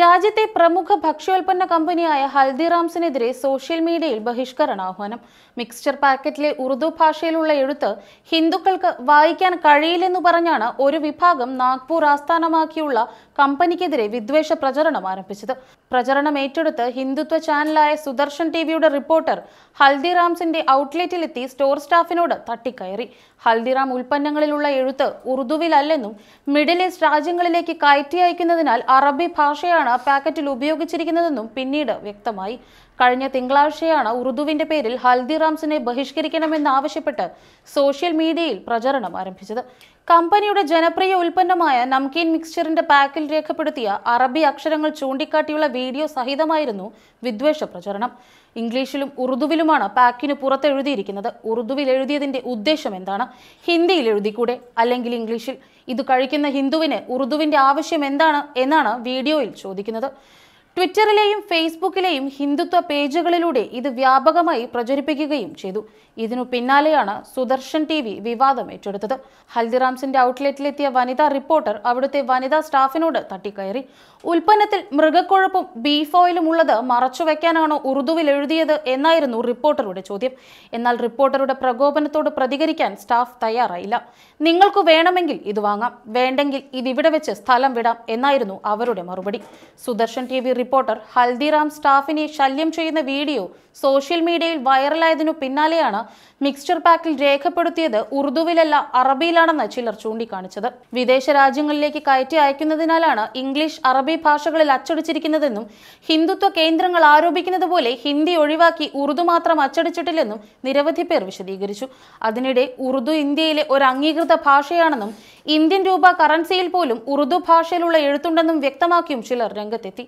രാജ്യത്തെ പ്രമുഖ ഭക്ഷ്യോൽപ്പന്ന കമ്പനിയായ ഹൽദിറാംസിനെതിരെ സോഷ്യൽ മീഡിയയിൽ ബഹിഷ്കരണ ആഹ്വാനം മിക്സ്ചർ പാക്കറ്റിലെ ഉറുദു ഭാഷയിലുള്ള എഴുത്ത് ഹിന്ദുക്കൾക്ക് വായിക്കാൻ കഴിയില്ലെന്ന് പറഞ്ഞാണ് ഒരു വിഭാഗം നാഗ്പൂർ ആസ്ഥാനമാക്കിയുള്ള കമ്പനിക്കെതിരെ വിദ്വേഷ പ്രചരണം ആരംഭിച്ചത് പ്രചരണം ഏറ്റെടുത്ത് ഹിന്ദുത്വ ചാനലായ സുദർശൻ ടിവിയുടെ റിപ്പോർട്ടർ ഹൽദിറാംസിന്റെ ഔട്ട്ലെറ്റിലെത്തി സ്റ്റോർ സ്റ്റാഫിനോട് തട്ടിക്കയറി ഹൽദിറാം ഉൽപ്പന്നങ്ങളിലുള്ള എഴുത്ത് ഉറുദുവിലല്ലെന്നും മിഡിൽ ഈസ്റ്റ് രാജ്യങ്ങളിലേക്ക് കയറ്റി അയക്കുന്നതിനാൽ അറബി ഭാഷയാണ് ഉപയോഗിച്ചിരിക്കുന്നതെന്നും പിന്നീട് വ്യക്തമായി കഴിഞ്ഞ തിങ്കളാഴ്ചയാണ് ഉറുദുവിന്റെ പേരിൽ ഹൽദിറാംസിനെ ബഹിഷ്കരിക്കണമെന്നാവശ്യപ്പെട്ട് സോഷ്യൽ മീഡിയയിൽ പ്രചരണം ആരംഭിച്ചത് കമ്പനിയുടെ ജനപ്രിയ ഉൽപ്പന്നമായ നംകീൻ മിക്സ്ചറിന്റെ പാക്കിൽ രേഖപ്പെടുത്തിയ അറബി അക്ഷരങ്ങൾ ചൂണ്ടിക്കാട്ടിയുള്ള വീഡിയോ സഹിതമായിരുന്നു വിദ്വേഷ പ്രചരണം ഇംഗ്ലീഷിലും ഉറുദുവിലുമാണ് പാക്കിന് പുറത്തെഴുതിയിരിക്കുന്നത് ഉറുദുവിൽ എഴുതിയതിന്റെ ഉദ്ദേശം എന്താണ് ഹിന്ദിയിൽ എഴുതിക്കൂടെ അല്ലെങ്കിൽ ഇംഗ്ലീഷിൽ ഇത് കഴിക്കുന്ന ഹിന്ദുവിന് ഉറുദുവിന്റെ ആവശ്യം എന്താണ് എന്നാണ് വീഡിയോയിൽ ചോദിക്കുന്നത് ട്വിറ്ററിലെയും ഫേസ്ബുക്കിലെയും ഹിന്ദുത്വ പേജുകളിലൂടെ ഇത് വ്യാപകമായി പ്രചരിപ്പിക്കുകയും ചെയ്തു ഇതിനു പിന്നാലെയാണ് സുദർശൻ ടി വി വിവാദം ഏറ്റെടുത്തത് ഹൽദിറാംസിന്റെ ഔട്ട്ലെറ്റിലെത്തിയ വനിതാ റിപ്പോർട്ടർ അവിടുത്തെ വനിതാ സ്റ്റാഫിനോട് തട്ടിക്കയറി ഉൽപ്പന്നത്തിൽ മൃഗക്കൊഴുപ്പും ബീഫ് ഓയിലും ഉള്ളത് മറച്ചുവെക്കാനാണോ ഉറുദുവിൽ എഴുതിയത് എന്നായിരുന്നു റിപ്പോർട്ടറുടെ ചോദ്യം എന്നാൽ റിപ്പോർട്ടറുടെ പ്രകോപനത്തോട് പ്രതികരിക്കാൻ സ്റ്റാഫ് തയ്യാറായില്ല നിങ്ങൾക്ക് വേണമെങ്കിൽ ഇത് വാങ്ങാം വേണ്ടെങ്കിൽ ഇതിവിടെ വെച്ച് സ്ഥലം വിടാം എന്നായിരുന്നു അവരുടെ മറുപടി Sudarshan T V reporter Haldiram സ്റ്റാഫിനെ ശല്യം ചെയ്യുന്ന വീഡിയോ സോഷ്യൽ മീഡിയയിൽ വൈറലായതിനു പിന്നാലെയാണ് മിക്സ്ചർ പാക്കിൽ രേഖപ്പെടുത്തിയത് ഉറുദുവിലല്ല അറബിയിലാണെന്ന് ചിലർ ചൂണ്ടിക്കാണിച്ചത് വിദേശ രാജ്യങ്ങളിലേക്ക് കയറ്റി അയക്കുന്നതിനാലാണ് ഇംഗ്ലീഷ് അറബി ഭാഷകളിൽ അച്ചടിച്ചിരിക്കുന്നതെന്നും ഹിന്ദുത്വ കേന്ദ്രങ്ങൾ ആരോപിക്കുന്നത് പോലെ ഹിന്ദി ഒഴിവാക്കി ഉറുദു മാത്രം അച്ചടിച്ചിട്ടില്ലെന്നും നിരവധി പേർ വിശദീകരിച്ചു അതിനിടെ ഉറുദു ഇന്ത്യയിലെ ഒരു അംഗീകൃത ഭാഷയാണെന്നും ഇന്ത്യൻ രൂപ കറൻസിയിൽ പോലും ഉറുദു ഭാഷയിലുള്ള എഴുത്തുണ്ടെന്നും വ്യക്തമാക്കിയും ചിലർ രംഗത്തെത്തി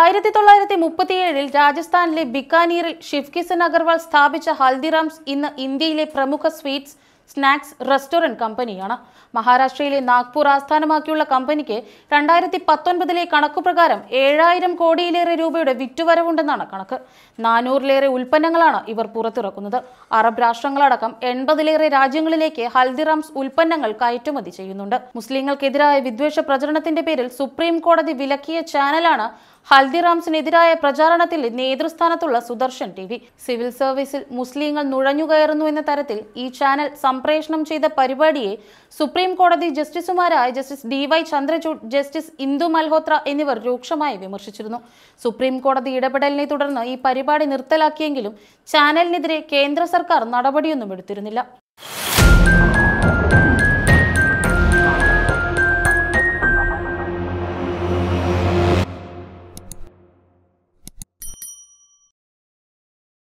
ആയിരത്തി തൊള്ളായിരത്തി മുപ്പത്തിയേഴിൽ രാജസ്ഥാനിലെ ബിക്കാനീറിൽ ഷിഫ്കിസൻ അഗർവാൾ സ്ഥാപിച്ച ഹൽദിറാംസ് ഇന്ന് ഇന്ത്യയിലെ പ്രമുഖ സ്വീറ്റ്സ് സ്നാക്സ് റെസ്റ്റോറന്റ് കമ്പനിയാണ് മഹാരാഷ്ട്രയിലെ നാഗ്പൂർ ആസ്ഥാനമാക്കിയുള്ള കമ്പനിക്ക് രണ്ടായിരത്തി പത്തൊൻപതിലെ കണക്കുപ്രകാരം ഏഴായിരം കോടിയിലേറെ രൂപയുടെ വിറ്റുവരവുണ്ടെന്നാണ് കണക്ക് നാനൂറിലേറെ ഉൽപ്പന്നങ്ങളാണ് ഇവർ പുറത്തിറക്കുന്നത് അറബ് രാഷ്ട്രങ്ങളടക്കം എൺപതിലേറെ രാജ്യങ്ങളിലേക്ക് ഹൽദിറാംസ് ഉൽപ്പന്നങ്ങൾ കയറ്റുമതി ചെയ്യുന്നുണ്ട് മുസ്ലിങ്ങൾക്കെതിരായ വിദ്വേഷ പ്രചരണത്തിന്റെ പേരിൽ സുപ്രീം കോടതി വിലക്കിയ ചാനലാണ് ഹൽദിറാംസിനെതിരായ പ്രചാരണത്തിൽ നേതൃസ്ഥാനത്തുള്ള സുദർശൻ ടി വി സിവിൽ സർവീസിൽ മുസ്ലിങ്ങൾ നുഴഞ്ഞുകയറുന്നു എന്ന തരത്തിൽ ഈ ചാനൽ സംപ്രേഷണം ചെയ്ത പരിപാടിയെ സുപ്രീം കോടതി ജസ്റ്റിസുമാരായ justice D Y Chandrachud justice Indu Malhotra എന്നിവർ രൂക്ഷമായി വിമർശിച്ചിരുന്നു സുപ്രീം കോടതി ഇടപെടലിനെ തുടർന്ന് ഈ പരിപാടി നിർത്തലാക്കിയെങ്കിലും ചാനലിനെതിരെ കേന്ദ്ര സർക്കാർ നടപടിയൊന്നും എടുത്തിരുന്നില്ല